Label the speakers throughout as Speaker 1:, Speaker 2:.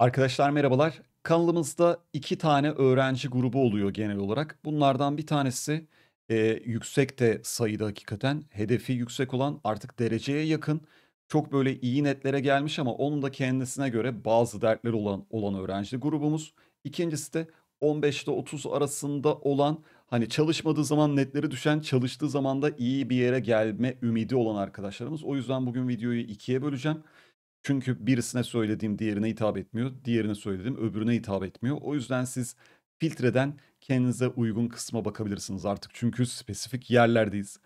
Speaker 1: Arkadaşlar merhabalar. Kanalımızda iki tane öğrenci grubu oluyor genel olarak. Bunlardan bir tanesi e, yüksek de sayıda hakikaten. Hedefi yüksek olan artık dereceye yakın. Çok böyle iyi netlere gelmiş ama onun da kendisine göre bazı dertleri olan olan öğrenci grubumuz. İkincisi de 15'te 30 arasında olan hani çalışmadığı zaman netleri düşen çalıştığı zaman da iyi bir yere gelme ümidi olan arkadaşlarımız. O yüzden bugün videoyu ikiye böleceğim. Çünkü birisine söylediğim diğerine hitap etmiyor, diğerine söylediğim öbürüne hitap etmiyor. O yüzden siz filtreden kendinize uygun kısma bakabilirsiniz artık. Çünkü spesifik yerlerdeyiz.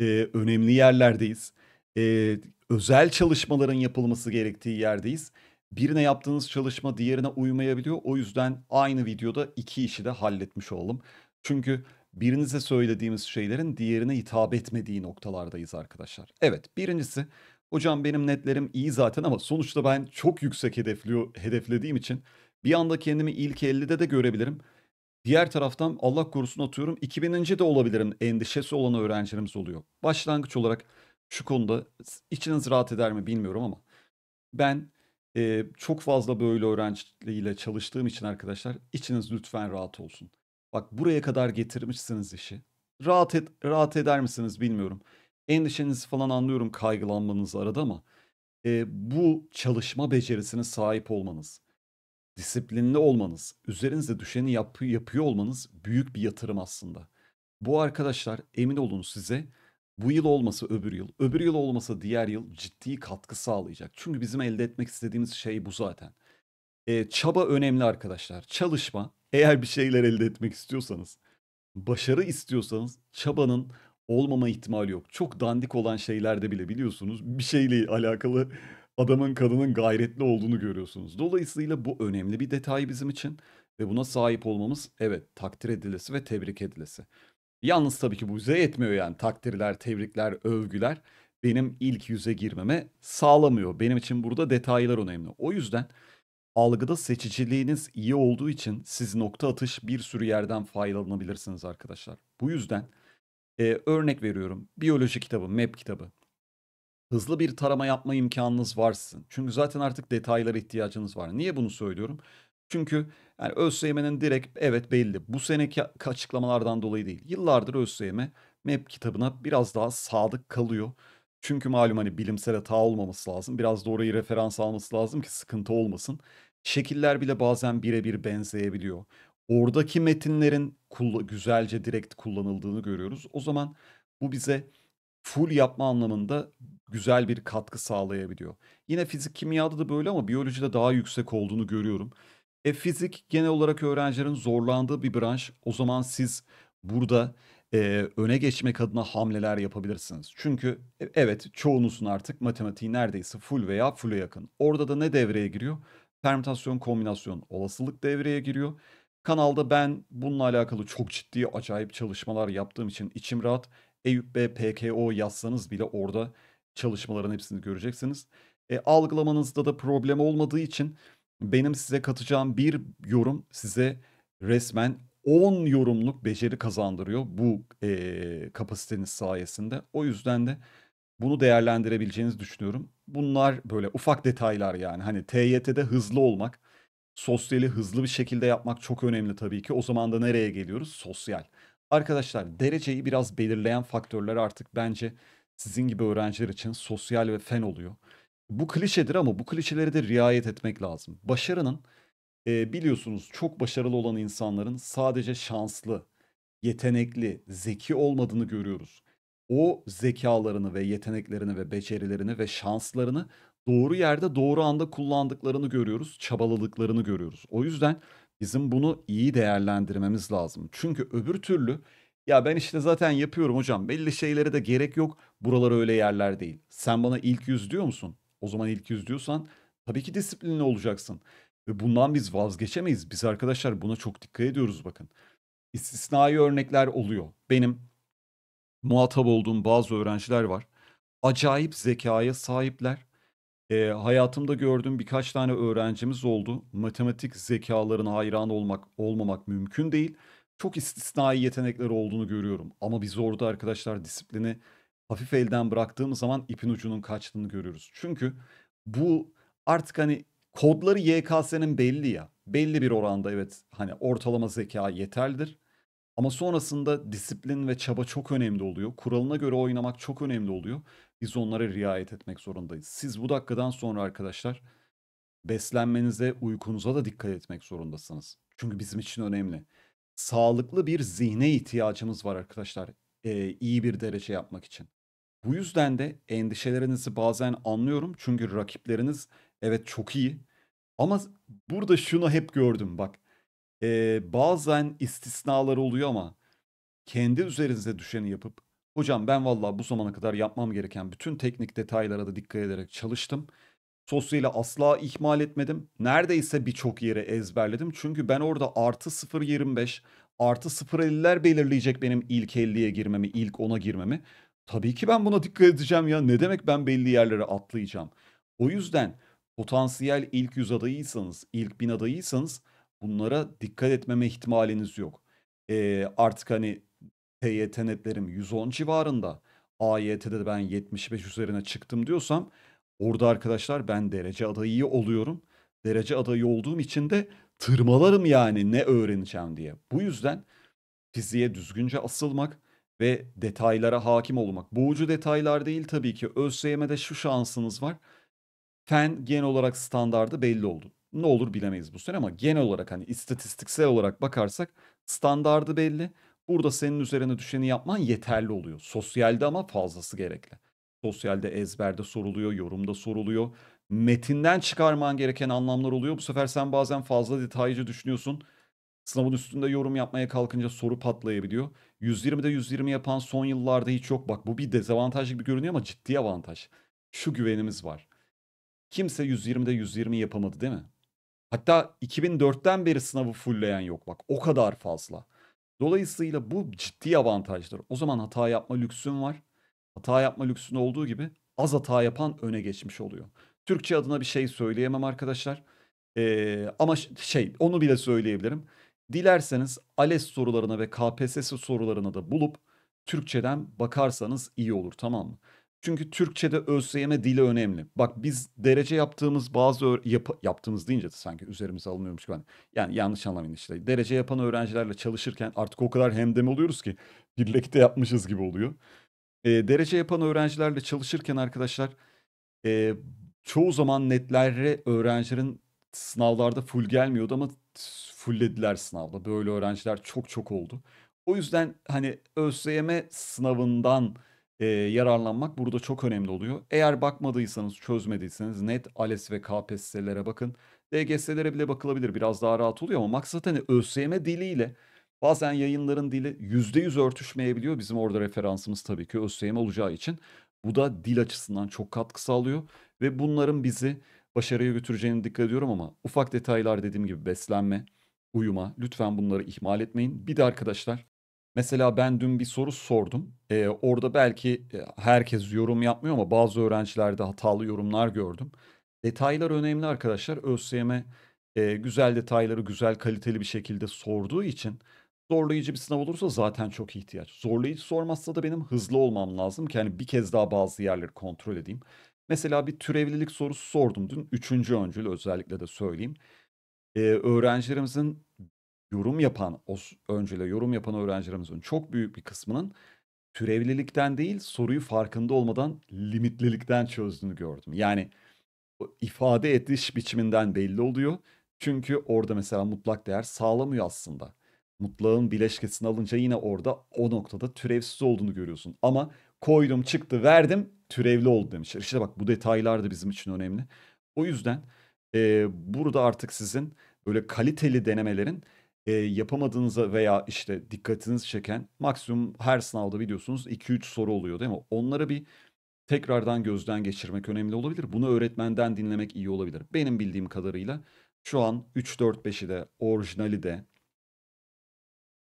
Speaker 1: Ee, önemli yerlerdeyiz. Ee, özel çalışmaların yapılması gerektiği yerdeyiz. Birine yaptığınız çalışma diğerine uymayabiliyor. O yüzden aynı videoda iki işi de halletmiş olalım. Çünkü birinize söylediğimiz şeylerin diğerine hitap etmediği noktalardayız arkadaşlar. Evet birincisi Hocam benim netlerim iyi zaten ama sonuçta ben çok yüksek hedefli, hedeflediğim için bir anda kendimi ilk 50'de de görebilirim. Diğer taraftan Allah korusun atıyorum 2000. de olabilirim endişesi olan öğrencilerimiz oluyor. Başlangıç olarak şu konuda içiniz rahat eder mi bilmiyorum ama ben e, çok fazla böyle öğrenciyle çalıştığım için arkadaşlar içiniz lütfen rahat olsun. Bak buraya kadar getirmişsiniz işi. Rahat et, rahat eder misiniz bilmiyorum endişenizi falan anlıyorum kaygılanmanızı arada ama e, bu çalışma becerisine sahip olmanız, disiplinli olmanız, üzerinize düşeni yap yapıyor olmanız büyük bir yatırım aslında. Bu arkadaşlar emin olun size bu yıl olmasa öbür yıl, öbür yıl olmasa diğer yıl ciddi katkı sağlayacak. Çünkü bizim elde etmek istediğimiz şey bu zaten. E, çaba önemli arkadaşlar. Çalışma eğer bir şeyler elde etmek istiyorsanız, başarı istiyorsanız çabanın olmama ihtimali yok. Çok dandik olan şeylerde bile biliyorsunuz bir şeyle alakalı adamın kadının gayretli olduğunu görüyorsunuz. Dolayısıyla bu önemli bir detay bizim için ve buna sahip olmamız evet takdir edilesi ve tebrik edilesi. Yalnız tabii ki bu yüze yetmiyor yani takdirler, tebrikler, övgüler benim ilk yüze girmeme sağlamıyor. Benim için burada detaylar önemli. O yüzden algıda seçiciliğiniz iyi olduğu için siz nokta atış bir sürü yerden faydalanabilirsiniz arkadaşlar. Bu yüzden e, örnek veriyorum biyoloji kitabı, map kitabı. Hızlı bir tarama yapma imkanınız var Çünkü zaten artık detaylara ihtiyacınız var. Niye bunu söylüyorum? Çünkü yani ÖSYM'nin direkt evet belli. Bu seneki açıklamalardan dolayı değil. Yıllardır ÖSYM map kitabına biraz daha sadık kalıyor. Çünkü malum hani bilimsel hata olmaması lazım. Biraz da orayı referans alması lazım ki sıkıntı olmasın. Şekiller bile bazen birebir benzeyebiliyor. Oradaki metinlerin güzelce direkt kullanıldığını görüyoruz. O zaman bu bize full yapma anlamında güzel bir katkı sağlayabiliyor. Yine fizik kimyada da böyle ama biyolojide daha yüksek olduğunu görüyorum. E fizik genel olarak öğrencilerin zorlandığı bir branş. O zaman siz burada e, öne geçmek adına hamleler yapabilirsiniz. Çünkü e, evet çoğunuzun artık matematiği neredeyse full veya full'e yakın. Orada da ne devreye giriyor? Permütasyon kombinasyon olasılık devreye giriyor. Kanalda ben bununla alakalı çok ciddi acayip çalışmalar yaptığım için içim rahat. Eyüp B PKO yazsanız bile orada çalışmaların hepsini göreceksiniz. E, algılamanızda da problem olmadığı için benim size katacağım bir yorum size resmen 10 yorumluk beceri kazandırıyor bu e, kapasiteniz sayesinde. O yüzden de bunu değerlendirebileceğinizi düşünüyorum. Bunlar böyle ufak detaylar yani hani TYT'de hızlı olmak Sosyali hızlı bir şekilde yapmak çok önemli tabii ki. O zaman da nereye geliyoruz? Sosyal. Arkadaşlar dereceyi biraz belirleyen faktörler artık bence sizin gibi öğrenciler için sosyal ve fen oluyor. Bu klişedir ama bu klişeleri de riayet etmek lazım. Başarının e, biliyorsunuz çok başarılı olan insanların sadece şanslı, yetenekli, zeki olmadığını görüyoruz. O zekalarını ve yeteneklerini ve becerilerini ve şanslarını doğru yerde doğru anda kullandıklarını görüyoruz, çabaladıklarını görüyoruz. O yüzden bizim bunu iyi değerlendirmemiz lazım. Çünkü öbür türlü ya ben işte zaten yapıyorum hocam belli şeylere de gerek yok. Buralar öyle yerler değil. Sen bana ilk yüz diyor musun? O zaman ilk yüz diyorsan tabii ki disiplinli olacaksın. Ve bundan biz vazgeçemeyiz. Biz arkadaşlar buna çok dikkat ediyoruz bakın. İstisnai örnekler oluyor. Benim muhatap olduğum bazı öğrenciler var. Acayip zekaya sahipler e, hayatımda gördüğüm birkaç tane öğrencimiz oldu. Matematik zekalarına hayran olmak olmamak mümkün değil. Çok istisnai yetenekleri olduğunu görüyorum. Ama biz orada arkadaşlar disiplini hafif elden bıraktığımız zaman ipin ucunun kaçtığını görüyoruz. Çünkü bu artık hani kodları YKS'nin belli ya. Belli bir oranda evet hani ortalama zeka yeterlidir. Ama sonrasında disiplin ve çaba çok önemli oluyor. Kuralına göre oynamak çok önemli oluyor. Biz onlara riayet etmek zorundayız. Siz bu dakikadan sonra arkadaşlar beslenmenize, uykunuza da dikkat etmek zorundasınız. Çünkü bizim için önemli. Sağlıklı bir zihne ihtiyacımız var arkadaşlar. Ee, iyi bir derece yapmak için. Bu yüzden de endişelerinizi bazen anlıyorum. Çünkü rakipleriniz evet çok iyi. Ama burada şunu hep gördüm bak e, bazen istisnalar oluyor ama kendi üzerinize düşeni yapıp hocam ben valla bu zamana kadar yapmam gereken bütün teknik detaylara da dikkat ederek çalıştım. Sosyali asla ihmal etmedim. Neredeyse birçok yere ezberledim. Çünkü ben orada artı 0.25 artı 0.50'ler belirleyecek benim ilk 50'ye girmemi, ilk 10'a girmemi. Tabii ki ben buna dikkat edeceğim ya. Ne demek ben belli yerlere atlayacağım. O yüzden potansiyel ilk 100 adayıysanız, ilk 1000 adayıysanız bunlara dikkat etmeme ihtimaliniz yok. E, artık hani TYT netlerim 110 civarında. AYT'de de ben 75 üzerine çıktım diyorsam orada arkadaşlar ben derece adayı oluyorum. Derece adayı olduğum için de tırmalarım yani ne öğreneceğim diye. Bu yüzden fiziğe düzgünce asılmak ve detaylara hakim olmak. Boğucu detaylar değil tabii ki. ÖSYM'de şu şansınız var. Fen genel olarak standardı belli oldu. Ne olur bilemeyiz bu sene ama genel olarak hani istatistiksel olarak bakarsak standardı belli. Burada senin üzerine düşeni yapman yeterli oluyor. Sosyalde ama fazlası gerekli. Sosyalde ezberde soruluyor, yorumda soruluyor. Metinden çıkarman gereken anlamlar oluyor. Bu sefer sen bazen fazla detaycı düşünüyorsun. Sınavın üstünde yorum yapmaya kalkınca soru patlayabiliyor. 120'de 120 yapan son yıllarda hiç yok. Bak bu bir dezavantaj gibi görünüyor ama ciddi avantaj. Şu güvenimiz var. Kimse 120'de 120 yapamadı değil mi? Hatta 2004'ten beri sınavı fullleyen yok bak o kadar fazla. Dolayısıyla bu ciddi avantajdır. O zaman hata yapma lüksün var. Hata yapma lüksün olduğu gibi az hata yapan öne geçmiş oluyor. Türkçe adına bir şey söyleyemem arkadaşlar. Ee, ama şey onu bile söyleyebilirim. Dilerseniz ALES sorularına ve KPSS sorularına da bulup Türkçeden bakarsanız iyi olur tamam mı? Çünkü Türkçe'de ÖSYM dili önemli. Bak biz derece yaptığımız bazı yap yaptığımız deyince de sanki üzerimize alınıyormuş gibi. Hani, yani yanlış anlamayın işte. Derece yapan öğrencilerle çalışırken artık o kadar hemdem oluyoruz ki birlikte yapmışız gibi oluyor. E, derece yapan öğrencilerle çalışırken arkadaşlar e, çoğu zaman netlere öğrencilerin sınavlarda full gelmiyordu ama fulllediler sınavda. Böyle öğrenciler çok çok oldu. O yüzden hani ÖSYM sınavından e, yararlanmak burada çok önemli oluyor. Eğer bakmadıysanız, çözmediyseniz net ALES ve KPSS'lere bakın. DGS'lere bile bakılabilir. Biraz daha rahat oluyor ama maksat hani ÖSYM diliyle bazen yayınların dili %100 örtüşmeyebiliyor. Bizim orada referansımız tabii ki ÖSYM olacağı için. Bu da dil açısından çok katkı sağlıyor ve bunların bizi başarıya götüreceğini dikkat ediyorum ama ufak detaylar dediğim gibi beslenme, uyuma lütfen bunları ihmal etmeyin. Bir de arkadaşlar Mesela ben dün bir soru sordum. Ee, orada belki e, herkes yorum yapmıyor ama bazı öğrencilerde hatalı yorumlar gördüm. Detaylar önemli arkadaşlar. ÖSYM e, güzel detayları güzel kaliteli bir şekilde sorduğu için zorlayıcı bir sınav olursa zaten çok ihtiyaç. Zorlayıcı sormazsa da benim hızlı olmam lazım ki hani bir kez daha bazı yerleri kontrol edeyim. Mesela bir türevlilik sorusu sordum dün. Üçüncü öncül özellikle de söyleyeyim. Ee, öğrencilerimizin yorum yapan, o öncele yorum yapan öğrencilerimizin çok büyük bir kısmının türevlilikten değil soruyu farkında olmadan limitlilikten çözdüğünü gördüm. Yani ifade ediş biçiminden belli oluyor. Çünkü orada mesela mutlak değer sağlamıyor aslında. Mutlağın bileşkesini alınca yine orada o noktada türevsiz olduğunu görüyorsun. Ama koydum çıktı verdim türevli oldu demiş. İşte bak bu detaylar da bizim için önemli. O yüzden e, burada artık sizin böyle kaliteli denemelerin e, yapamadığınıza veya işte dikkatinizi çeken maksimum her sınavda biliyorsunuz 2-3 soru oluyor değil mi? Onlara bir tekrardan gözden geçirmek önemli olabilir. Bunu öğretmenden dinlemek iyi olabilir. Benim bildiğim kadarıyla şu an 3-4-5'i de orijinali de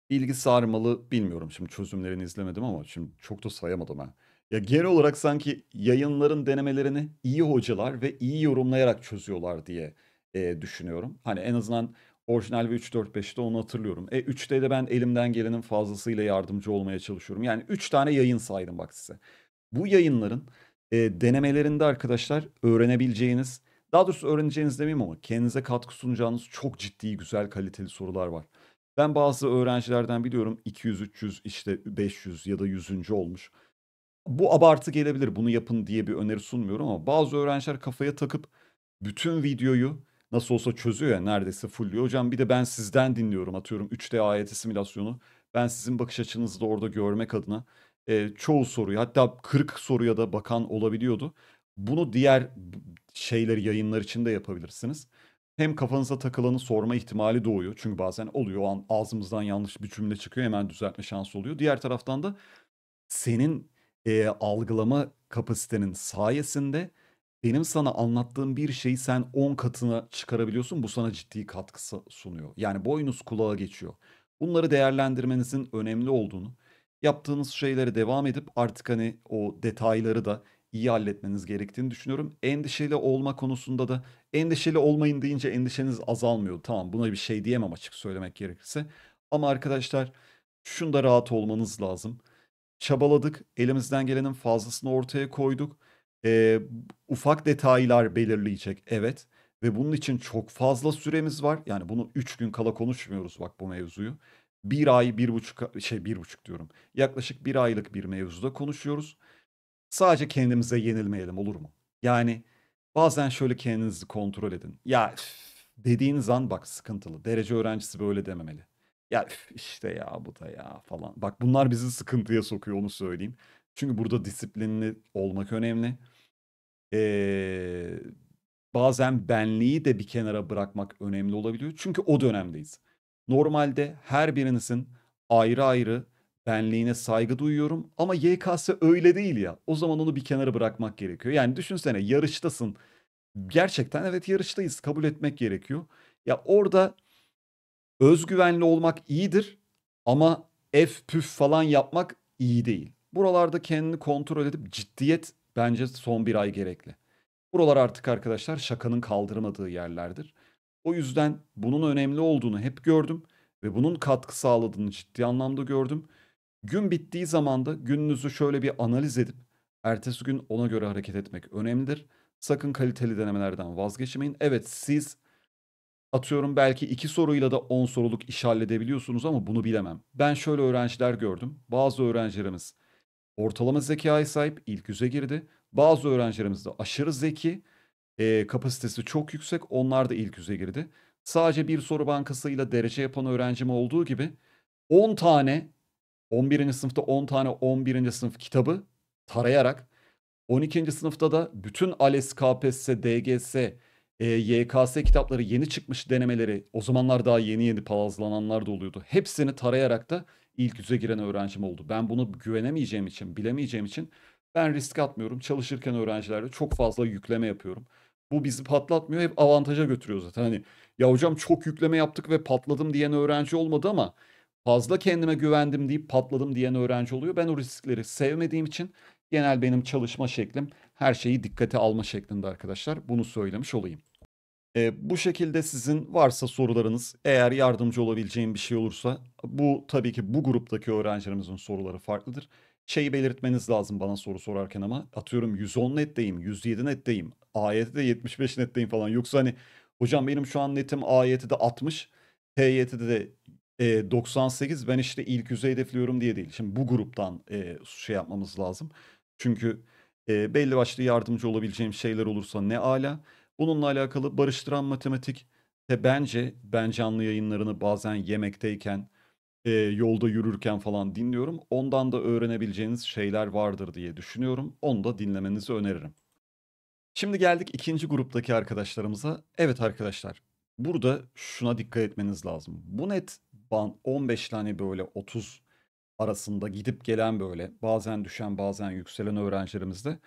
Speaker 1: ilgi sarmalı bilmiyorum. Şimdi çözümlerini izlemedim ama şimdi çok da sayamadım ha. Ya genel olarak sanki yayınların denemelerini iyi hocalar ve iyi yorumlayarak çözüyorlar diye e, düşünüyorum. Hani en azından Orijinal ve 3-4-5'te onu hatırlıyorum. E 3'te de ben elimden gelenin fazlasıyla yardımcı olmaya çalışıyorum. Yani 3 tane yayın saydım bak size. Bu yayınların e, denemelerinde arkadaşlar öğrenebileceğiniz, daha doğrusu öğreneceğiniz demeyeyim ama kendinize katkı sunacağınız çok ciddi güzel kaliteli sorular var. Ben bazı öğrencilerden biliyorum 200, 300, işte 500 ya da 100. olmuş. Bu abartı gelebilir bunu yapın diye bir öneri sunmuyorum ama bazı öğrenciler kafaya takıp bütün videoyu nasıl olsa çözüyor ya neredeyse fullüyor. Hocam bir de ben sizden dinliyorum atıyorum 3D AYT simülasyonu. Ben sizin bakış açınızı da orada görmek adına e, çoğu soruyu hatta 40 soruya da bakan olabiliyordu. Bunu diğer şeyleri yayınlar için de yapabilirsiniz. Hem kafanıza takılanı sorma ihtimali doğuyor. Çünkü bazen oluyor o an ağzımızdan yanlış bir cümle çıkıyor hemen düzeltme şansı oluyor. Diğer taraftan da senin e, algılama kapasitenin sayesinde benim sana anlattığım bir şeyi sen 10 katına çıkarabiliyorsun. Bu sana ciddi katkısı sunuyor. Yani boynuz kulağa geçiyor. Bunları değerlendirmenizin önemli olduğunu, yaptığınız şeylere devam edip artık hani o detayları da iyi halletmeniz gerektiğini düşünüyorum. Endişeli olma konusunda da endişeli olmayın deyince endişeniz azalmıyor. Tamam buna bir şey diyemem açık söylemek gerekirse. Ama arkadaşlar şunda rahat olmanız lazım. Çabaladık, elimizden gelenin fazlasını ortaya koyduk e, ufak detaylar belirleyecek. Evet ve bunun için çok fazla süremiz var. Yani bunu 3 gün kala konuşmuyoruz bak bu mevzuyu. Bir ay, bir buçuk, şey bir buçuk diyorum. Yaklaşık bir aylık bir mevzuda konuşuyoruz. Sadece kendimize yenilmeyelim olur mu? Yani bazen şöyle kendinizi kontrol edin. Ya üf, dediğiniz an bak sıkıntılı. Derece öğrencisi böyle dememeli. Ya üf, işte ya bu da ya falan. Bak bunlar bizi sıkıntıya sokuyor onu söyleyeyim. Çünkü burada disiplinli olmak önemli. Ee, bazen benliği de bir kenara bırakmak önemli olabiliyor. Çünkü o dönemdeyiz. Normalde her birinizin ayrı ayrı benliğine saygı duyuyorum ama YKS öyle değil ya. O zaman onu bir kenara bırakmak gerekiyor. Yani düşünsene yarıştasın. Gerçekten evet yarıştayız. Kabul etmek gerekiyor. Ya orada özgüvenli olmak iyidir ama f püf falan yapmak iyi değil. Buralarda kendini kontrol edip ciddiyet bence son bir ay gerekli. Buralar artık arkadaşlar şakanın kaldırmadığı yerlerdir. O yüzden bunun önemli olduğunu hep gördüm ve bunun katkı sağladığını ciddi anlamda gördüm. Gün bittiği zaman da gününüzü şöyle bir analiz edip ertesi gün ona göre hareket etmek önemlidir. Sakın kaliteli denemelerden vazgeçmeyin. Evet siz atıyorum belki iki soruyla da 10 soruluk iş halledebiliyorsunuz ama bunu bilemem. Ben şöyle öğrenciler gördüm. Bazı öğrencilerimiz ortalama zekaya sahip ilk yüze girdi. Bazı öğrencilerimiz de aşırı zeki, e, kapasitesi çok yüksek onlar da ilk yüze girdi. Sadece bir soru bankasıyla derece yapan öğrencim olduğu gibi 10 tane 11. sınıfta 10 tane 11. sınıf kitabı tarayarak 12. sınıfta da bütün ALES, KPSS, DGS, e, YKS e, kitapları yeni çıkmış denemeleri o zamanlar daha yeni yeni palazlananlar da oluyordu. Hepsini tarayarak da ilk yüze giren öğrencim oldu. Ben bunu güvenemeyeceğim için, bilemeyeceğim için ben risk atmıyorum. Çalışırken öğrencilerde çok fazla yükleme yapıyorum. Bu bizi patlatmıyor, hep avantaja götürüyor zaten. Hani ya hocam çok yükleme yaptık ve patladım diyen öğrenci olmadı ama fazla kendime güvendim deyip patladım diyen öğrenci oluyor. Ben o riskleri sevmediğim için genel benim çalışma şeklim her şeyi dikkate alma şeklinde arkadaşlar. Bunu söylemiş olayım. E, bu şekilde sizin varsa sorularınız eğer yardımcı olabileceğim bir şey olursa bu tabii ki bu gruptaki öğrencilerimizin soruları farklıdır. Şeyi belirtmeniz lazım bana soru sorarken ama atıyorum 110 netteyim, 107 netteyim, AYT'de 75 netteyim falan. Yoksa hani hocam benim şu an netim AYT'de 60, TYT'de de e, 98 ben işte ilk yüze hedefliyorum diye değil. Şimdi bu gruptan e, şey yapmamız lazım. Çünkü e, belli başlı yardımcı olabileceğim şeyler olursa ne ala. Bununla alakalı barıştıran matematik de bence ben canlı yayınlarını bazen yemekteyken, e, yolda yürürken falan dinliyorum. Ondan da öğrenebileceğiniz şeyler vardır diye düşünüyorum. Onu da dinlemenizi öneririm. Şimdi geldik ikinci gruptaki arkadaşlarımıza. Evet arkadaşlar burada şuna dikkat etmeniz lazım. Bu net ban 15 tane böyle 30 arasında gidip gelen böyle bazen düşen bazen yükselen öğrencilerimizde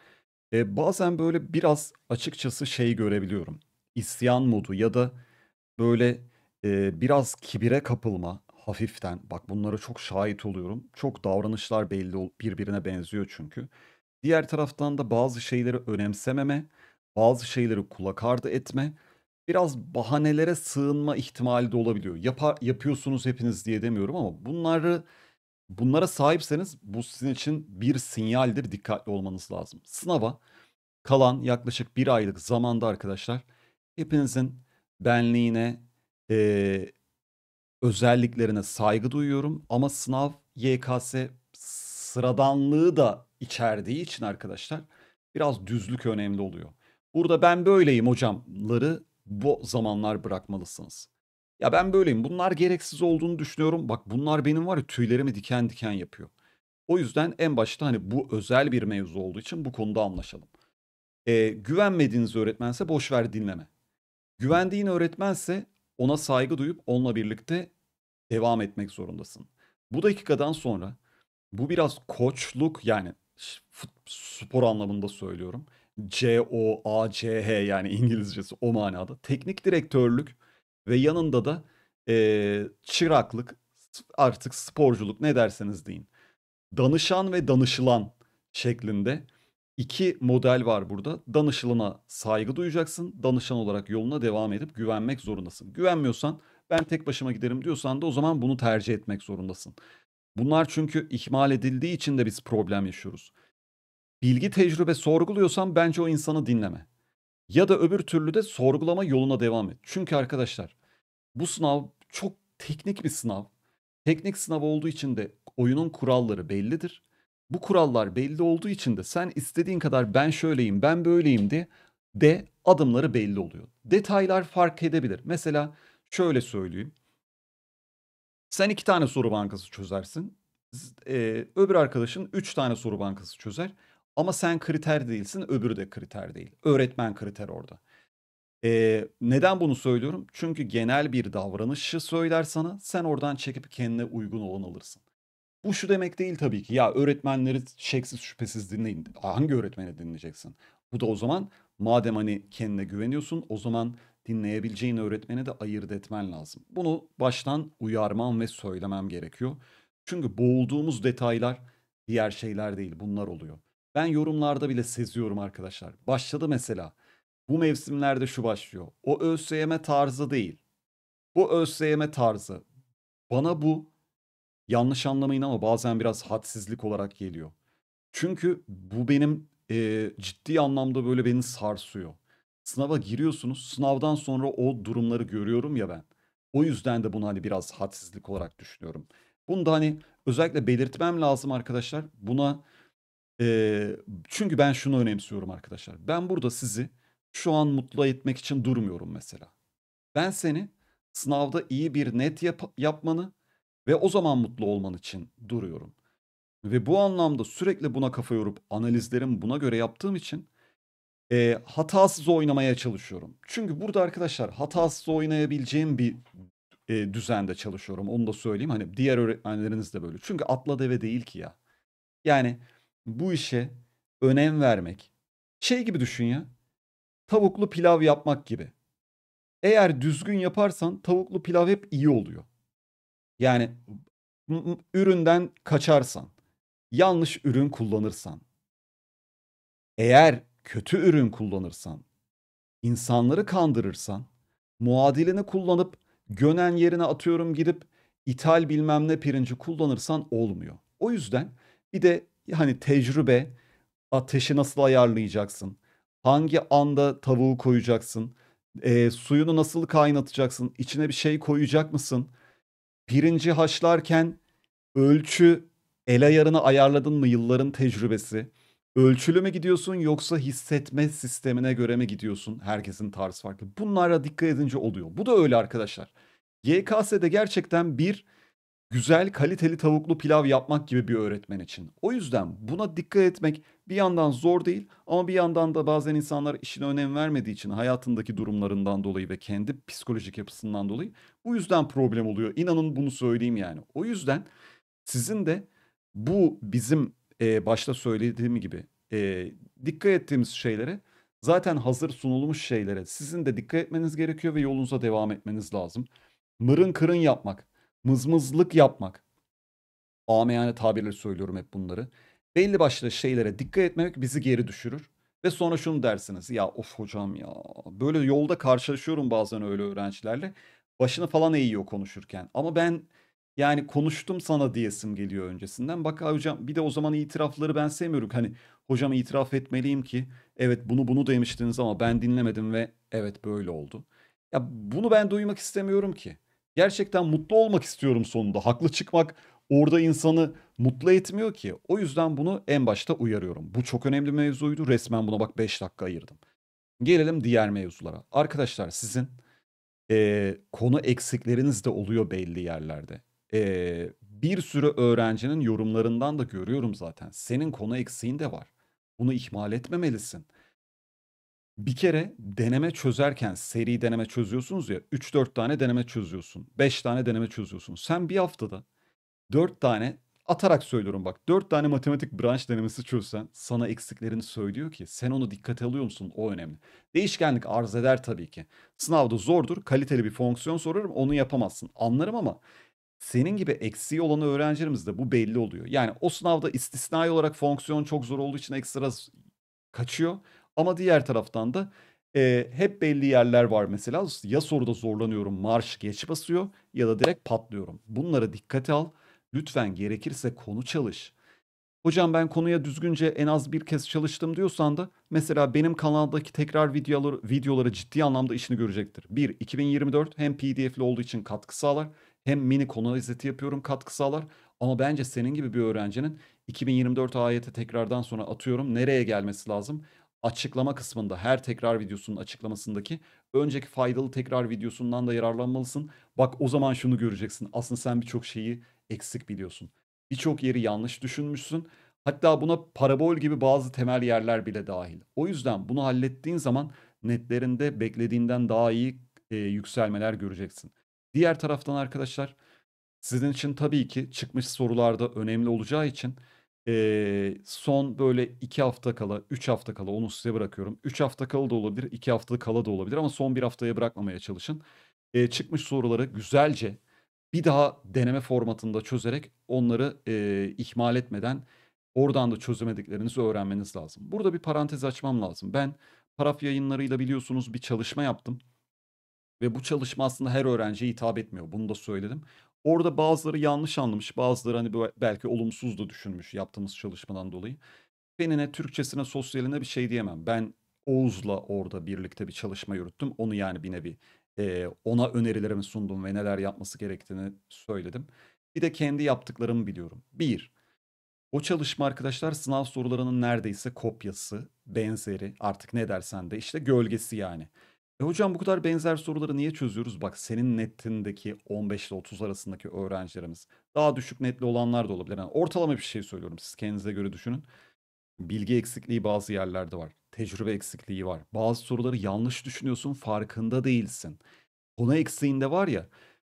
Speaker 1: e, bazen böyle biraz açıkçası şey görebiliyorum. İsyan modu ya da böyle e, biraz kibire kapılma hafiften. Bak bunlara çok şahit oluyorum. Çok davranışlar belli birbirine benziyor çünkü. Diğer taraftan da bazı şeyleri önemsememe, bazı şeyleri kulak ardı etme, biraz bahanelere sığınma ihtimali de olabiliyor. Yapar, yapıyorsunuz hepiniz diye demiyorum ama bunları Bunlara sahipseniz bu sizin için bir sinyaldir. Dikkatli olmanız lazım. Sınava kalan yaklaşık bir aylık zamanda arkadaşlar hepinizin benliğine, e, özelliklerine saygı duyuyorum. Ama sınav YKS sıradanlığı da içerdiği için arkadaşlar biraz düzlük önemli oluyor. Burada ben böyleyim hocamları bu zamanlar bırakmalısınız. Ya ben böyleyim. Bunlar gereksiz olduğunu düşünüyorum. Bak bunlar benim var ya tüylerimi diken diken yapıyor. O yüzden en başta hani bu özel bir mevzu olduğu için bu konuda anlaşalım. Ee, güvenmediğiniz öğretmense boş ver dinleme. Güvendiğin öğretmense ona saygı duyup onunla birlikte devam etmek zorundasın. Bu dakikadan sonra bu biraz koçluk yani spor anlamında söylüyorum. C O A C H yani İngilizcesi o manada. Teknik direktörlük ve yanında da e, çıraklık, artık sporculuk ne derseniz deyin. Danışan ve danışılan şeklinde iki model var burada. Danışılana saygı duyacaksın. Danışan olarak yoluna devam edip güvenmek zorundasın. Güvenmiyorsan ben tek başıma giderim diyorsan da o zaman bunu tercih etmek zorundasın. Bunlar çünkü ihmal edildiği için de biz problem yaşıyoruz. Bilgi tecrübe sorguluyorsan bence o insanı dinleme. Ya da öbür türlü de sorgulama yoluna devam et. Çünkü arkadaşlar bu sınav çok teknik bir sınav. Teknik sınav olduğu için de oyunun kuralları bellidir. Bu kurallar belli olduğu için de sen istediğin kadar ben şöyleyim, ben böyleyim de de adımları belli oluyor. Detaylar fark edebilir. Mesela şöyle söyleyeyim. Sen iki tane soru bankası çözersin. Ee, öbür arkadaşın üç tane soru bankası çözer. Ama sen kriter değilsin, öbürü de kriter değil. Öğretmen kriter orada. Ee, neden bunu söylüyorum? Çünkü genel bir davranışı söyler sana, sen oradan çekip kendine uygun olan alırsın. Bu şu demek değil tabii ki. Ya öğretmenleri şeksiz şüphesiz dinleyin. Hangi öğretmeni dinleyeceksin? Bu da o zaman madem hani kendine güveniyorsun o zaman dinleyebileceğin öğretmeni de ayırt etmen lazım. Bunu baştan uyarmam ve söylemem gerekiyor. Çünkü boğulduğumuz detaylar diğer şeyler değil bunlar oluyor. Ben yorumlarda bile seziyorum arkadaşlar. Başladı mesela. Bu mevsimlerde şu başlıyor. O ÖSYM tarzı değil. Bu ÖSYM tarzı. Bana bu yanlış anlamayın ama bazen biraz hadsizlik olarak geliyor. Çünkü bu benim e, ciddi anlamda böyle beni sarsıyor. Sınava giriyorsunuz. Sınavdan sonra o durumları görüyorum ya ben. O yüzden de bunu hani biraz hadsizlik olarak düşünüyorum. Bunu da hani özellikle belirtmem lazım arkadaşlar. Buna ee, çünkü ben şunu önemsiyorum arkadaşlar. Ben burada sizi şu an mutlu etmek için durmuyorum mesela. Ben seni sınavda iyi bir net yap- yapmanı ve o zaman mutlu olman için duruyorum. Ve bu anlamda sürekli buna kafa yorup analizlerimi buna göre yaptığım için e, hatasız oynamaya çalışıyorum. Çünkü burada arkadaşlar hatasız oynayabileceğim bir e, düzende çalışıyorum. Onu da söyleyeyim. Hani diğer öğretmenleriniz de böyle. Çünkü atla deve değil ki ya. Yani bu işe önem vermek. Şey gibi düşün ya. Tavuklu pilav yapmak gibi. Eğer düzgün yaparsan tavuklu pilav hep iyi oluyor. Yani üründen kaçarsan, yanlış ürün kullanırsan, eğer kötü ürün kullanırsan, insanları kandırırsan, muadilini kullanıp gönen yerine atıyorum gidip ithal bilmem ne pirinci kullanırsan olmuyor. O yüzden bir de yani tecrübe, ateşi nasıl ayarlayacaksın? Hangi anda tavuğu koyacaksın? E, suyunu nasıl kaynatacaksın? İçine bir şey koyacak mısın? Pirinci haşlarken ölçü el ayarını ayarladın mı yılların tecrübesi? Ölçülü mü gidiyorsun yoksa hissetme sistemine göre mi gidiyorsun? Herkesin tarzı farklı. Bunlara dikkat edince oluyor. Bu da öyle arkadaşlar. YKS'de gerçekten bir güzel kaliteli tavuklu pilav yapmak gibi bir öğretmen için. O yüzden buna dikkat etmek bir yandan zor değil ama bir yandan da bazen insanlar işine önem vermediği için hayatındaki durumlarından dolayı ve kendi psikolojik yapısından dolayı bu yüzden problem oluyor. İnanın bunu söyleyeyim yani. O yüzden sizin de bu bizim e, başta söylediğim gibi e, dikkat ettiğimiz şeylere zaten hazır sunulmuş şeylere sizin de dikkat etmeniz gerekiyor ve yolunuza devam etmeniz lazım. Mırın kırın yapmak mızmızlık yapmak. Ameyane tabirleri söylüyorum hep bunları. Belli başlı şeylere dikkat etmemek bizi geri düşürür. Ve sonra şunu dersiniz ya of hocam ya böyle yolda karşılaşıyorum bazen öyle öğrencilerle. Başını falan eğiyor konuşurken ama ben yani konuştum sana diyesim geliyor öncesinden. Bak hocam bir de o zaman itirafları ben sevmiyorum. Hani hocam itiraf etmeliyim ki evet bunu bunu demiştiniz ama ben dinlemedim ve evet böyle oldu. Ya bunu ben duymak istemiyorum ki. Gerçekten mutlu olmak istiyorum sonunda. Haklı çıkmak orada insanı mutlu etmiyor ki. O yüzden bunu en başta uyarıyorum. Bu çok önemli mevzuydu. Resmen buna bak 5 dakika ayırdım. Gelelim diğer mevzulara. Arkadaşlar sizin e, konu eksikleriniz de oluyor belli yerlerde. E, bir sürü öğrencinin yorumlarından da görüyorum zaten. Senin konu eksiğin de var. Bunu ihmal etmemelisin. Bir kere deneme çözerken seri deneme çözüyorsunuz ya 3-4 tane deneme çözüyorsun. 5 tane deneme çözüyorsun. Sen bir haftada 4 tane atarak söylüyorum bak 4 tane matematik branş denemesi çözsen sana eksiklerini söylüyor ki sen onu dikkate alıyor musun o önemli. Değişkenlik arz eder tabii ki. Sınavda zordur kaliteli bir fonksiyon sorarım onu yapamazsın anlarım ama senin gibi eksiği olan öğrencilerimizde bu belli oluyor. Yani o sınavda istisnai olarak fonksiyon çok zor olduğu için ekstra kaçıyor ama diğer taraftan da e, hep belli yerler var mesela. Ya soruda zorlanıyorum marş geç basıyor ya da direkt patlıyorum. Bunlara dikkate al. Lütfen gerekirse konu çalış. Hocam ben konuya düzgünce en az bir kez çalıştım diyorsan da mesela benim kanaldaki tekrar videoları, videoları ciddi anlamda işini görecektir. 1. 2024 hem pdf'li olduğu için katkı sağlar hem mini konu özeti yapıyorum katkı sağlar. Ama bence senin gibi bir öğrencinin 2024 ayete tekrardan sonra atıyorum nereye gelmesi lazım? açıklama kısmında her tekrar videosunun açıklamasındaki önceki faydalı tekrar videosundan da yararlanmalısın. Bak o zaman şunu göreceksin. Aslında sen birçok şeyi eksik biliyorsun. Birçok yeri yanlış düşünmüşsün. Hatta buna parabol gibi bazı temel yerler bile dahil. O yüzden bunu hallettiğin zaman netlerinde beklediğinden daha iyi e, yükselmeler göreceksin. Diğer taraftan arkadaşlar sizin için tabii ki çıkmış sorularda önemli olacağı için ee, son böyle 2 hafta kala, 3 hafta kala onu size bırakıyorum. 3 hafta kala da olabilir, 2 hafta kala da olabilir ama son bir haftaya bırakmamaya çalışın. Ee, çıkmış soruları güzelce bir daha deneme formatında çözerek onları e, ihmal etmeden oradan da çözemediklerinizi öğrenmeniz lazım. Burada bir parantez açmam lazım. Ben paraf yayınlarıyla biliyorsunuz bir çalışma yaptım. Ve bu çalışma aslında her öğrenciye hitap etmiyor. Bunu da söyledim. Orada bazıları yanlış anlamış, bazıları hani belki olumsuz da düşünmüş yaptığımız çalışmadan dolayı. Benine, Türkçesine, sosyaline bir şey diyemem. Ben Oğuz'la orada birlikte bir çalışma yürüttüm. Onu yani bir nevi e, ona önerilerimi sundum ve neler yapması gerektiğini söyledim. Bir de kendi yaptıklarımı biliyorum. Bir, o çalışma arkadaşlar sınav sorularının neredeyse kopyası, benzeri artık ne dersen de işte gölgesi yani. E hocam bu kadar benzer soruları niye çözüyoruz? Bak senin netindeki 15 ile 30 arasındaki öğrencilerimiz. Daha düşük netli olanlar da olabilir. Yani ortalama bir şey söylüyorum. Siz kendinize göre düşünün. Bilgi eksikliği bazı yerlerde var. Tecrübe eksikliği var. Bazı soruları yanlış düşünüyorsun, farkında değilsin. Konu eksiğinde var ya.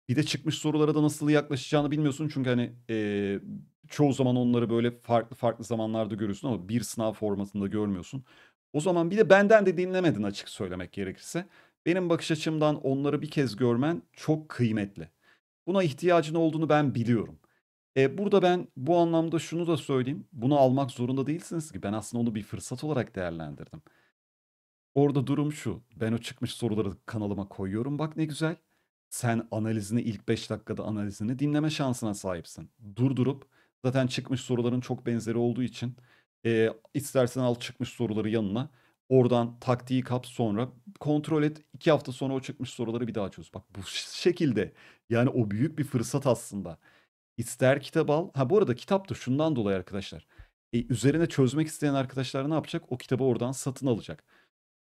Speaker 1: Bir de çıkmış sorulara da nasıl yaklaşacağını bilmiyorsun. Çünkü hani e, çoğu zaman onları böyle farklı farklı zamanlarda görüyorsun ama bir sınav formatında görmüyorsun. O zaman bir de benden de dinlemedin açık söylemek gerekirse. Benim bakış açımdan onları bir kez görmen çok kıymetli. Buna ihtiyacın olduğunu ben biliyorum. E, burada ben bu anlamda şunu da söyleyeyim. Bunu almak zorunda değilsiniz ki. Ben aslında onu bir fırsat olarak değerlendirdim. Orada durum şu. Ben o çıkmış soruları kanalıma koyuyorum. Bak ne güzel. Sen analizini ilk 5 dakikada analizini dinleme şansına sahipsin. Durdurup zaten çıkmış soruların çok benzeri olduğu için e, istersen al çıkmış soruları yanına. Oradan taktiği kap sonra kontrol et. iki hafta sonra o çıkmış soruları bir daha çöz. Bak bu şekilde yani o büyük bir fırsat aslında. İster kitap al. Ha bu arada kitap da şundan dolayı arkadaşlar. E, üzerine çözmek isteyen arkadaşlar ne yapacak? O kitabı oradan satın alacak.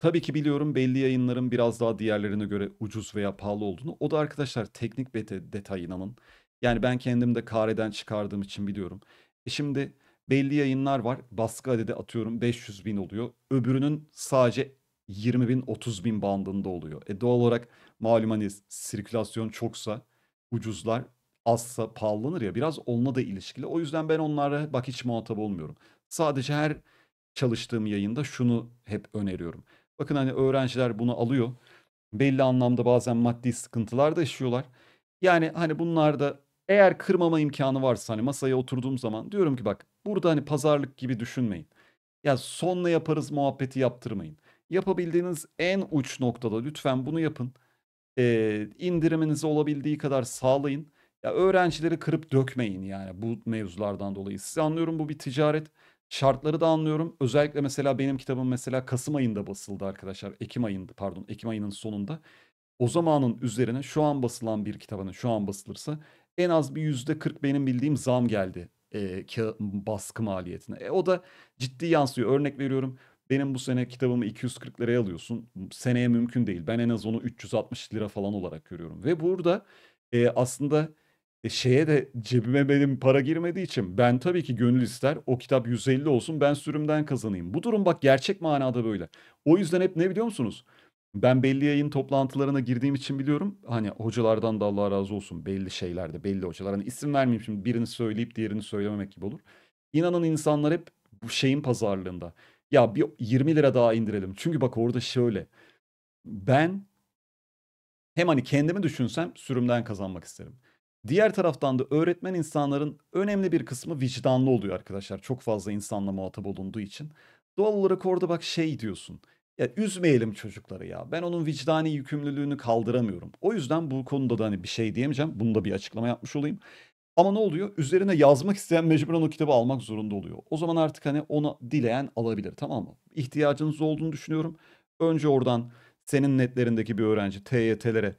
Speaker 1: Tabii ki biliyorum belli yayınların biraz daha diğerlerine göre ucuz veya pahalı olduğunu. O da arkadaşlar teknik bete detay inanın. Yani ben kendim de kareden çıkardığım için biliyorum. E şimdi Belli yayınlar var. Baskı adedi atıyorum 500 bin oluyor. Öbürünün sadece 20 bin 30 bin bandında oluyor. E doğal olarak malum hani sirkülasyon çoksa ucuzlar azsa pahalanır ya biraz onunla da ilişkili. O yüzden ben onlara bak hiç muhatap olmuyorum. Sadece her çalıştığım yayında şunu hep öneriyorum. Bakın hani öğrenciler bunu alıyor. Belli anlamda bazen maddi sıkıntılar da yaşıyorlar. Yani hani bunlarda eğer kırmama imkanı varsa hani masaya oturduğum zaman diyorum ki bak Burada hani pazarlık gibi düşünmeyin. Ya sonla yaparız muhabbeti yaptırmayın. Yapabildiğiniz en uç noktada lütfen bunu yapın. Ee, indiriminizi olabildiği kadar sağlayın. Ya öğrencileri kırıp dökmeyin yani bu mevzulardan dolayı. Sizi anlıyorum bu bir ticaret. Şartları da anlıyorum. Özellikle mesela benim kitabım mesela Kasım ayında basıldı arkadaşlar. Ekim ayında pardon Ekim ayının sonunda. O zamanın üzerine şu an basılan bir kitabının hani şu an basılırsa en az bir yüzde 40 benim bildiğim zam geldi e, baskı maliyetine. E, o da ciddi yansıyor. Örnek veriyorum benim bu sene kitabımı 240 liraya alıyorsun. Seneye mümkün değil. Ben en az onu 360 lira falan olarak görüyorum. Ve burada e, aslında e, şeye de cebime benim para girmediği için ben tabii ki gönül ister o kitap 150 olsun ben sürümden kazanayım. Bu durum bak gerçek manada böyle. O yüzden hep ne biliyor musunuz? Ben belli yayın toplantılarına girdiğim için biliyorum. Hani hocalardan da Allah razı olsun belli şeylerde belli hocalar. Hani isim vermeyeyim şimdi birini söyleyip diğerini söylememek gibi olur. İnanan insanlar hep bu şeyin pazarlığında. Ya bir 20 lira daha indirelim. Çünkü bak orada şöyle. Ben hem hani kendimi düşünsem sürümden kazanmak isterim. Diğer taraftan da öğretmen insanların önemli bir kısmı vicdanlı oluyor arkadaşlar. Çok fazla insanla muhatap olunduğu için. Doğal olarak orada bak şey diyorsun. Ya üzmeyelim çocukları ya. Ben onun vicdani yükümlülüğünü kaldıramıyorum. O yüzden bu konuda da hani bir şey diyemeyeceğim. Bunu da bir açıklama yapmış olayım. Ama ne oluyor? Üzerine yazmak isteyen mecburen o kitabı almak zorunda oluyor. O zaman artık hani onu dileyen alabilir tamam mı? İhtiyacınız olduğunu düşünüyorum. Önce oradan senin netlerindeki bir öğrenci TYT'lere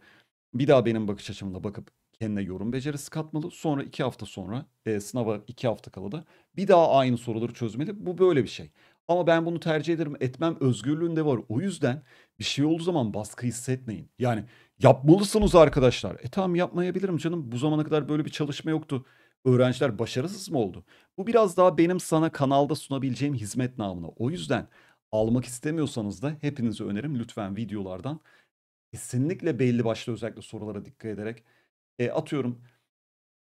Speaker 1: bir daha benim bakış açımla bakıp kendine yorum becerisi katmalı. Sonra iki hafta sonra e, sınava iki hafta kalıda bir daha aynı soruları çözmeli. Bu böyle bir şey. Ama ben bunu tercih ederim etmem özgürlüğünde var. O yüzden bir şey olduğu zaman baskı hissetmeyin. Yani yapmalısınız arkadaşlar. E tamam yapmayabilirim canım. Bu zamana kadar böyle bir çalışma yoktu. Öğrenciler başarısız mı oldu? Bu biraz daha benim sana kanalda sunabileceğim hizmet namına. O yüzden almak istemiyorsanız da hepinize önerim lütfen videolardan kesinlikle belli başlı özellikle sorulara dikkat ederek e, atıyorum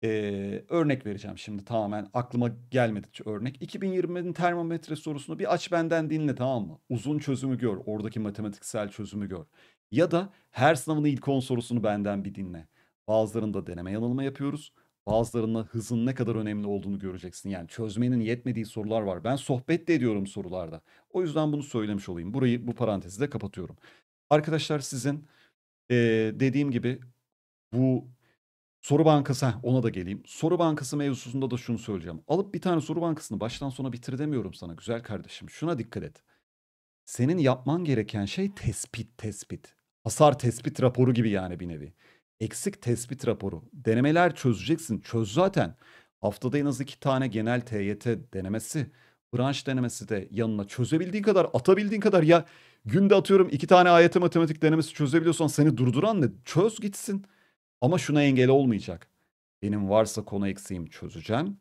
Speaker 1: ee, örnek vereceğim şimdi tamamen aklıma gelmedi örnek. 2020'nin termometre sorusunu bir aç benden dinle tamam mı? Uzun çözümü gör, oradaki matematiksel çözümü gör. Ya da her sınavın ilk 10 sorusunu benden bir dinle. Bazılarında deneme yanılma yapıyoruz. Bazılarında hızın ne kadar önemli olduğunu göreceksin. Yani çözmenin yetmediği sorular var. Ben sohbet de ediyorum sorularda. O yüzden bunu söylemiş olayım. Burayı bu parantezi de kapatıyorum. Arkadaşlar sizin e, dediğim gibi bu Soru bankası, ona da geleyim. Soru bankası mevzusunda da şunu söyleyeceğim. Alıp bir tane soru bankasını baştan sona bitir demiyorum sana güzel kardeşim. Şuna dikkat et. Senin yapman gereken şey tespit, tespit. Hasar tespit raporu gibi yani bir nevi. Eksik tespit raporu. Denemeler çözeceksin. Çöz zaten. Haftada en az iki tane genel TYT denemesi, branş denemesi de yanına çözebildiğin kadar, atabildiğin kadar ya günde atıyorum iki tane AYT matematik denemesi çözebiliyorsan seni durduran ne? Çöz gitsin. Ama şuna engel olmayacak. Benim varsa konu eksiğim çözeceğim.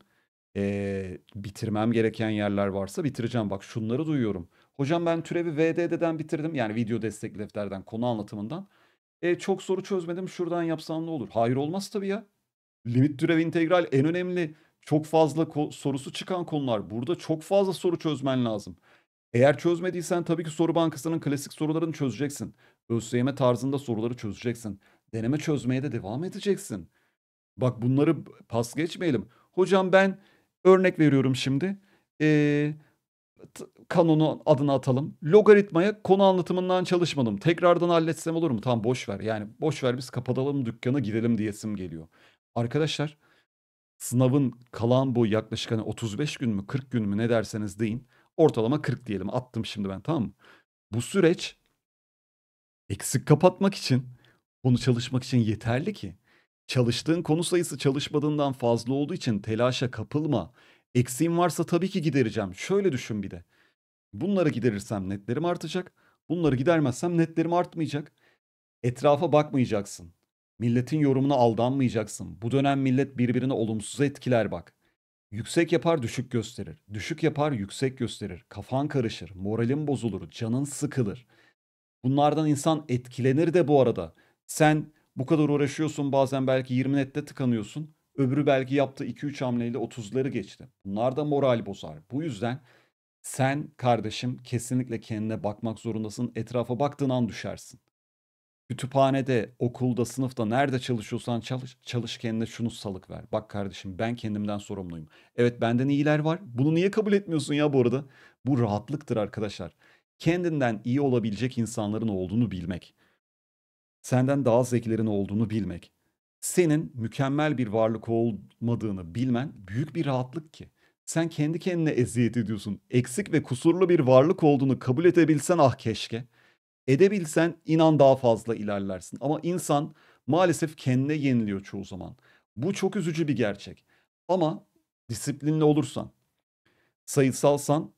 Speaker 1: Ee, bitirmem gereken yerler varsa bitireceğim. Bak şunları duyuyorum. Hocam ben türevi VDD'den bitirdim. Yani video destekli defterden, konu anlatımından. E, çok soru çözmedim şuradan yapsam ne olur? Hayır olmaz tabii ya. Limit türev integral en önemli. Çok fazla sorusu çıkan konular. Burada çok fazla soru çözmen lazım. Eğer çözmediysen tabii ki soru bankasının klasik sorularını çözeceksin. ÖSYM tarzında soruları çözeceksin. Deneme çözmeye de devam edeceksin. Bak bunları pas geçmeyelim. Hocam ben örnek veriyorum şimdi. Ee, kanonu adını atalım. Logaritmaya konu anlatımından çalışmadım. Tekrardan halletsem olur mu? Tam boş ver. Yani boş ver biz kapatalım dükkanı gidelim diyesim geliyor. Arkadaşlar sınavın kalan bu yaklaşık hani 35 gün mü 40 gün mü ne derseniz deyin. Ortalama 40 diyelim. Attım şimdi ben tamam mı? Bu süreç eksik kapatmak için konu çalışmak için yeterli ki. Çalıştığın konu sayısı çalışmadığından fazla olduğu için telaşa kapılma. Eksiğim varsa tabii ki gidereceğim. Şöyle düşün bir de. Bunları giderirsem netlerim artacak. Bunları gidermezsem netlerim artmayacak. Etrafa bakmayacaksın. Milletin yorumuna aldanmayacaksın. Bu dönem millet birbirine olumsuz etkiler bak. Yüksek yapar düşük gösterir. Düşük yapar yüksek gösterir. Kafan karışır, moralin bozulur, canın sıkılır. Bunlardan insan etkilenir de bu arada. Sen bu kadar uğraşıyorsun bazen belki 20 nette tıkanıyorsun. Öbürü belki yaptığı 2-3 hamleyle 30'ları geçti. Bunlar da moral bozar. Bu yüzden sen kardeşim kesinlikle kendine bakmak zorundasın. Etrafa baktığın an düşersin. Kütüphanede, okulda, sınıfta nerede çalışıyorsan çalış, çalış kendine şunu salık ver. Bak kardeşim ben kendimden sorumluyum. Evet benden iyiler var. Bunu niye kabul etmiyorsun ya bu arada? Bu rahatlıktır arkadaşlar. Kendinden iyi olabilecek insanların olduğunu bilmek senden daha zekilerin olduğunu bilmek, senin mükemmel bir varlık olmadığını bilmen büyük bir rahatlık ki. Sen kendi kendine eziyet ediyorsun. Eksik ve kusurlu bir varlık olduğunu kabul edebilsen ah keşke. Edebilsen inan daha fazla ilerlersin. Ama insan maalesef kendine yeniliyor çoğu zaman. Bu çok üzücü bir gerçek. Ama disiplinli olursan, sayısalsan,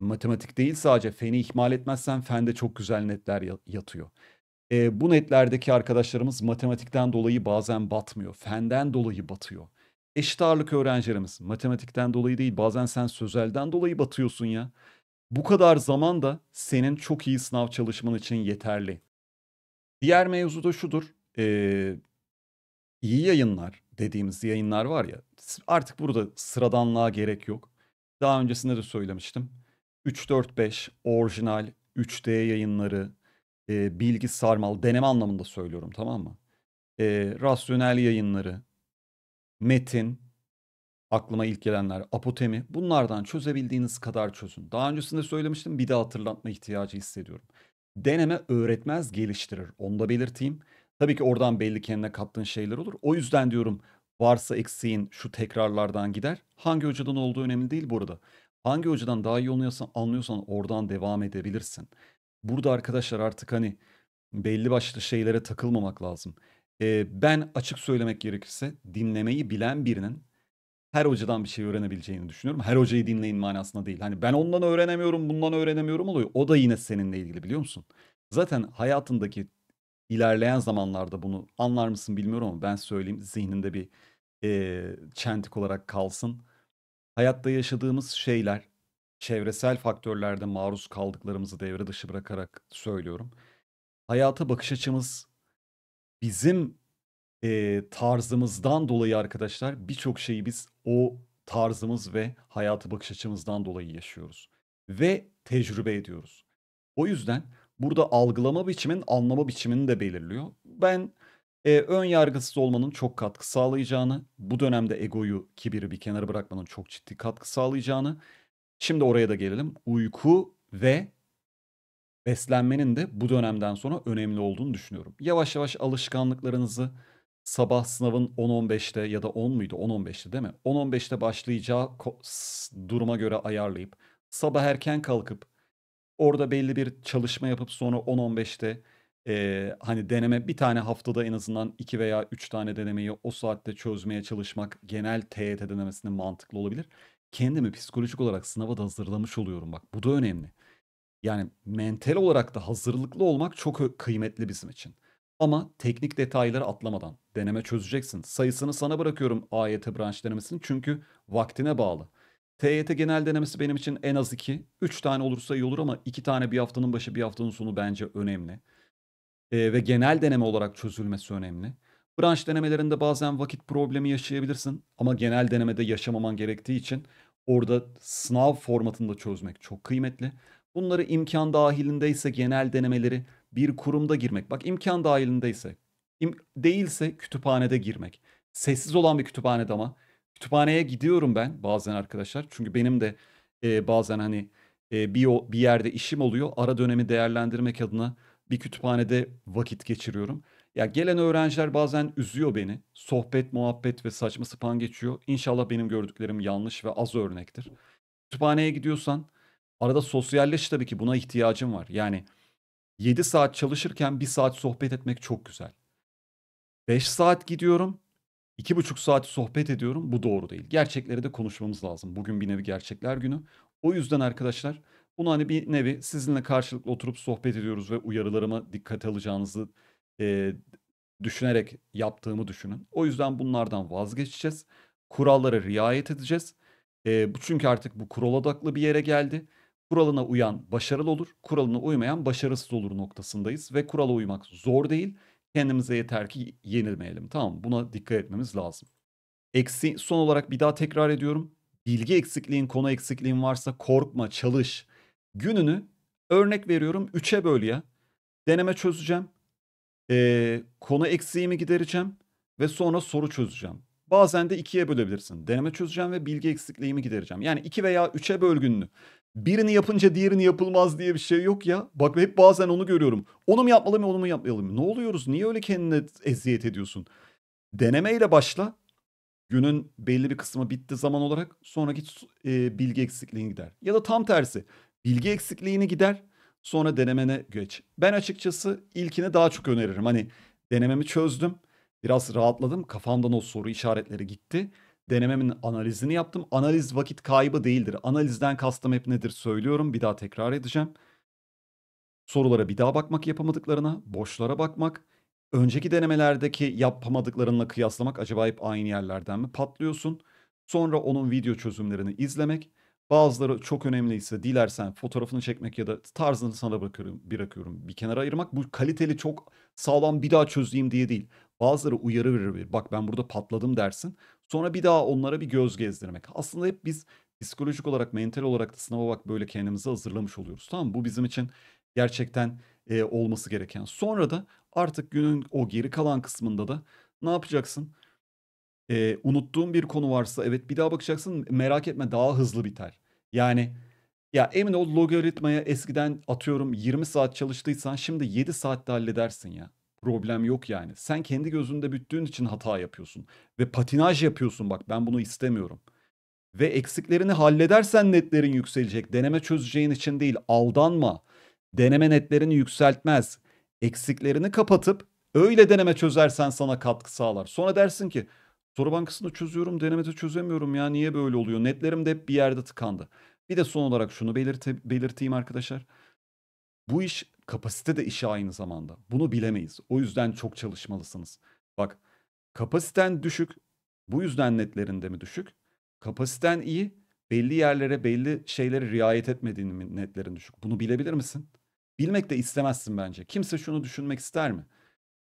Speaker 1: matematik değil sadece feni ihmal etmezsen fende çok güzel netler yatıyor. E, bu netlerdeki arkadaşlarımız matematikten dolayı bazen batmıyor. Fenden dolayı batıyor. Eşit ağırlık öğrencilerimiz matematikten dolayı değil bazen sen sözelden dolayı batıyorsun ya. Bu kadar zaman da senin çok iyi sınav çalışman için yeterli. Diğer mevzu da şudur. Ee, iyi yayınlar dediğimiz yayınlar var ya artık burada sıradanlığa gerek yok. Daha öncesinde de söylemiştim. 3-4-5 orijinal 3D yayınları e, bilgi sarmal, deneme anlamında söylüyorum tamam mı? E, rasyonel yayınları, metin, aklıma ilk gelenler apotemi bunlardan çözebildiğiniz kadar çözün. Daha öncesinde söylemiştim bir de hatırlatma ihtiyacı hissediyorum. Deneme öğretmez geliştirir onu da belirteyim. Tabii ki oradan belli kendine kattığın şeyler olur. O yüzden diyorum varsa eksiğin şu tekrarlardan gider. Hangi hocadan olduğu önemli değil burada. Hangi hocadan daha iyi anlıyorsan, anlıyorsan oradan devam edebilirsin burada arkadaşlar artık hani belli başlı şeylere takılmamak lazım. Ee, ben açık söylemek gerekirse dinlemeyi bilen birinin her hocadan bir şey öğrenebileceğini düşünüyorum. Her hocayı dinleyin manasında değil. Hani ben ondan öğrenemiyorum, bundan öğrenemiyorum oluyor. O da yine seninle ilgili biliyor musun? Zaten hayatındaki ilerleyen zamanlarda bunu anlar mısın bilmiyorum ama ben söyleyeyim zihninde bir e, çentik olarak kalsın. Hayatta yaşadığımız şeyler çevresel faktörlerde maruz kaldıklarımızı devre dışı bırakarak söylüyorum. Hayata bakış açımız bizim e, tarzımızdan dolayı arkadaşlar birçok şeyi biz o tarzımız ve hayatı bakış açımızdan dolayı yaşıyoruz. Ve tecrübe ediyoruz. O yüzden burada algılama biçimin anlama biçimini de belirliyor. Ben e, ön yargısız olmanın çok katkı sağlayacağını, bu dönemde egoyu, kibiri bir kenara bırakmanın çok ciddi katkı sağlayacağını Şimdi oraya da gelelim. Uyku ve beslenmenin de bu dönemden sonra önemli olduğunu düşünüyorum. Yavaş yavaş alışkanlıklarınızı sabah sınavın 10-15'te ya da 10 muydu? 10-15'te değil mi? 10-15'te başlayacağı duruma göre ayarlayıp sabah erken kalkıp orada belli bir çalışma yapıp sonra 10-15'te e, hani deneme bir tane haftada en azından 2 veya 3 tane denemeyi o saatte çözmeye çalışmak genel TYT e denemesinin mantıklı olabilir kendimi psikolojik olarak sınava da hazırlamış oluyorum bak. Bu da önemli. Yani mental olarak da hazırlıklı olmak çok kıymetli bizim için. Ama teknik detayları atlamadan deneme çözeceksin. Sayısını sana bırakıyorum AYT branş denemesinin çünkü vaktine bağlı. TYT genel denemesi benim için en az 2. 3 tane olursa iyi olur ama 2 tane bir haftanın başı bir haftanın sonu bence önemli. Ee, ve genel deneme olarak çözülmesi önemli. Branş denemelerinde bazen vakit problemi yaşayabilirsin ama genel denemede yaşamaman gerektiği için orada sınav formatında çözmek çok kıymetli. Bunları imkan dahilindeyse genel denemeleri bir kurumda girmek. Bak imkan dahilindeyse im değilse kütüphanede girmek. Sessiz olan bir kütüphanede ama kütüphaneye gidiyorum ben bazen arkadaşlar. Çünkü benim de e, bazen hani e, bir, bir yerde işim oluyor. Ara dönemi değerlendirmek adına bir kütüphanede vakit geçiriyorum. Ya gelen öğrenciler bazen üzüyor beni. Sohbet, muhabbet ve saçma sapan geçiyor. İnşallah benim gördüklerim yanlış ve az örnektir. Kütüphaneye gidiyorsan arada sosyalleş tabii ki buna ihtiyacım var. Yani 7 saat çalışırken 1 saat sohbet etmek çok güzel. 5 saat gidiyorum, 2,5 saat sohbet ediyorum. Bu doğru değil. Gerçekleri de konuşmamız lazım. Bugün bir nevi gerçekler günü. O yüzden arkadaşlar bunu hani bir nevi sizinle karşılıklı oturup sohbet ediyoruz ve uyarılarıma dikkat alacağınızı e, düşünerek yaptığımı düşünün. O yüzden bunlardan vazgeçeceğiz. Kurallara riayet edeceğiz. E, bu çünkü artık bu kural odaklı bir yere geldi. Kuralına uyan başarılı olur, kuralına uymayan başarısız olur noktasındayız ve kurala uymak zor değil. Kendimize yeter ki yenilmeyelim. Tamam buna dikkat etmemiz lazım. Eksi son olarak bir daha tekrar ediyorum. Bilgi eksikliğin, konu eksikliğin varsa korkma, çalış. Gününü örnek veriyorum 3'e böl ya. Deneme çözeceğim. Ee, konu eksiğimi gidereceğim ve sonra soru çözeceğim. Bazen de ikiye bölebilirsin. Deneme çözeceğim ve bilgi eksikliğimi gidereceğim. Yani iki veya üçe bölgünlü. Birini yapınca diğerini yapılmaz diye bir şey yok ya. Bak hep bazen onu görüyorum. Onu mu yapmalıyım, onu mu yapmayalım Ne oluyoruz? Niye öyle kendine eziyet ediyorsun? Denemeyle başla. Günün belli bir kısmı bitti zaman olarak. Sonra git e, bilgi eksikliğini gider. Ya da tam tersi. Bilgi eksikliğini gider Sonra denemene geç. Ben açıkçası ilkini daha çok öneririm. Hani denememi çözdüm. Biraz rahatladım. Kafamdan o soru işaretleri gitti. Denememin analizini yaptım. Analiz vakit kaybı değildir. Analizden kastım hep nedir söylüyorum. Bir daha tekrar edeceğim. Sorulara bir daha bakmak yapamadıklarına, boşlara bakmak, önceki denemelerdeki yapamadıklarınla kıyaslamak acaba hep aynı yerlerden mi patlıyorsun? Sonra onun video çözümlerini izlemek, Bazıları çok önemliyse dilersen fotoğrafını çekmek ya da tarzını sana bırakıyorum, bırakıyorum. Bir kenara ayırmak bu kaliteli çok sağlam bir daha çözeyim diye değil. Bazıları uyarı verir. Bak ben burada patladım dersin. Sonra bir daha onlara bir göz gezdirmek. Aslında hep biz psikolojik olarak, mental olarak da sınava bak böyle kendimizi hazırlamış oluyoruz. Tamam mı? Bu bizim için gerçekten e, olması gereken. Sonra da artık günün o geri kalan kısmında da ne yapacaksın? E, unuttuğun bir konu varsa evet bir daha bakacaksın. Merak etme daha hızlı biter. Yani ya emin ol logaritmaya eskiden atıyorum 20 saat çalıştıysan şimdi 7 saatte halledersin ya. Problem yok yani. Sen kendi gözünde büttüğün için hata yapıyorsun. Ve patinaj yapıyorsun bak ben bunu istemiyorum. Ve eksiklerini halledersen netlerin yükselecek. Deneme çözeceğin için değil aldanma. Deneme netlerini yükseltmez. Eksiklerini kapatıp öyle deneme çözersen sana katkı sağlar. Sonra dersin ki Soru bankasında çözüyorum, denemede çözemiyorum ya. Niye böyle oluyor? Netlerim de hep bir yerde tıkandı. Bir de son olarak şunu belirte, belirteyim arkadaşlar. Bu iş kapasite de işi aynı zamanda. Bunu bilemeyiz. O yüzden çok çalışmalısınız. Bak kapasiten düşük. Bu yüzden netlerin de mi düşük? Kapasiten iyi. Belli yerlere belli şeylere riayet etmediğin mi netlerin düşük? Bunu bilebilir misin? Bilmek de istemezsin bence. Kimse şunu düşünmek ister mi?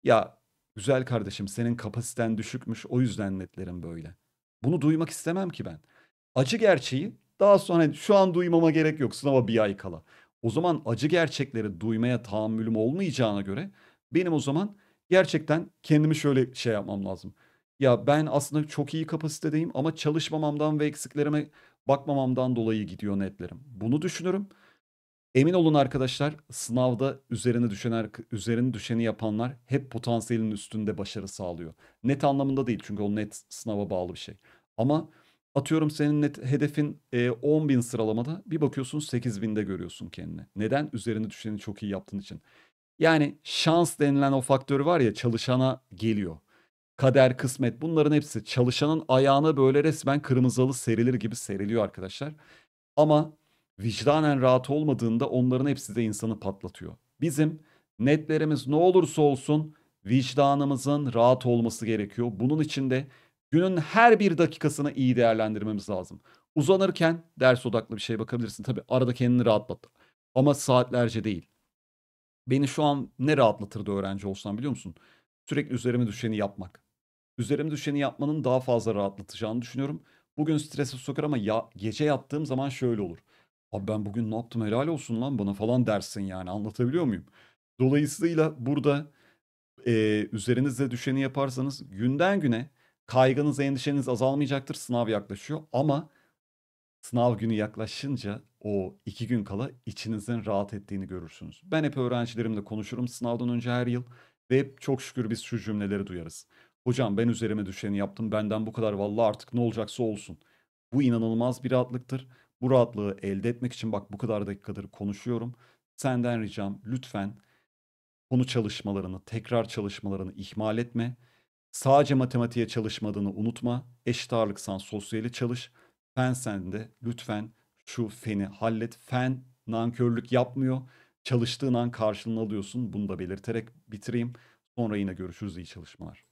Speaker 1: Ya Güzel kardeşim senin kapasiten düşükmüş o yüzden netlerim böyle. Bunu duymak istemem ki ben. Acı gerçeği daha sonra şu an duymama gerek yok sınava bir ay kala. O zaman acı gerçekleri duymaya tahammülüm olmayacağına göre benim o zaman gerçekten kendimi şöyle şey yapmam lazım. Ya ben aslında çok iyi kapasitedeyim ama çalışmamamdan ve eksiklerime bakmamamdan dolayı gidiyor netlerim. Bunu düşünürüm. Emin olun arkadaşlar sınavda üzerine düşen üzerine düşeni yapanlar hep potansiyelin üstünde başarı sağlıyor. Net anlamında değil çünkü o net sınava bağlı bir şey. Ama atıyorum senin net hedefin e, bin sıralamada bir bakıyorsun 8 binde görüyorsun kendini. Neden? Üzerine düşeni çok iyi yaptığın için. Yani şans denilen o faktör var ya çalışana geliyor. Kader, kısmet bunların hepsi çalışanın ayağına böyle resmen kırmızılı serilir gibi seriliyor arkadaşlar. Ama vicdanen rahat olmadığında onların hepsi de insanı patlatıyor. Bizim netlerimiz ne olursa olsun vicdanımızın rahat olması gerekiyor. Bunun için de günün her bir dakikasını iyi değerlendirmemiz lazım. Uzanırken ders odaklı bir şey bakabilirsin. Tabi arada kendini rahatlat. Ama saatlerce değil. Beni şu an ne rahatlatırdı öğrenci olsam biliyor musun? Sürekli üzerime düşeni yapmak. Üzerime düşeni yapmanın daha fazla rahatlatacağını düşünüyorum. Bugün stresi sokar ama ya, gece yattığım zaman şöyle olur. Abi ben bugün ne yaptım helal olsun lan bana falan dersin yani anlatabiliyor muyum? Dolayısıyla burada e, üzerinize düşeni yaparsanız günden güne kaygınız, endişeniz azalmayacaktır. Sınav yaklaşıyor ama sınav günü yaklaşınca o iki gün kala içinizin rahat ettiğini görürsünüz. Ben hep öğrencilerimle konuşurum sınavdan önce her yıl ve hep çok şükür biz şu cümleleri duyarız. Hocam ben üzerime düşeni yaptım benden bu kadar valla artık ne olacaksa olsun. Bu inanılmaz bir rahatlıktır. Bu rahatlığı elde etmek için bak bu kadar dakikadır konuşuyorum. Senden ricam lütfen konu çalışmalarını, tekrar çalışmalarını ihmal etme. Sadece matematiğe çalışmadığını unutma. Eşit ağırlıksan sosyali çalış. Fen sende lütfen şu feni hallet. Fen nankörlük yapmıyor. Çalıştığın an karşılığını alıyorsun. Bunu da belirterek bitireyim. Sonra yine görüşürüz. İyi çalışmalar.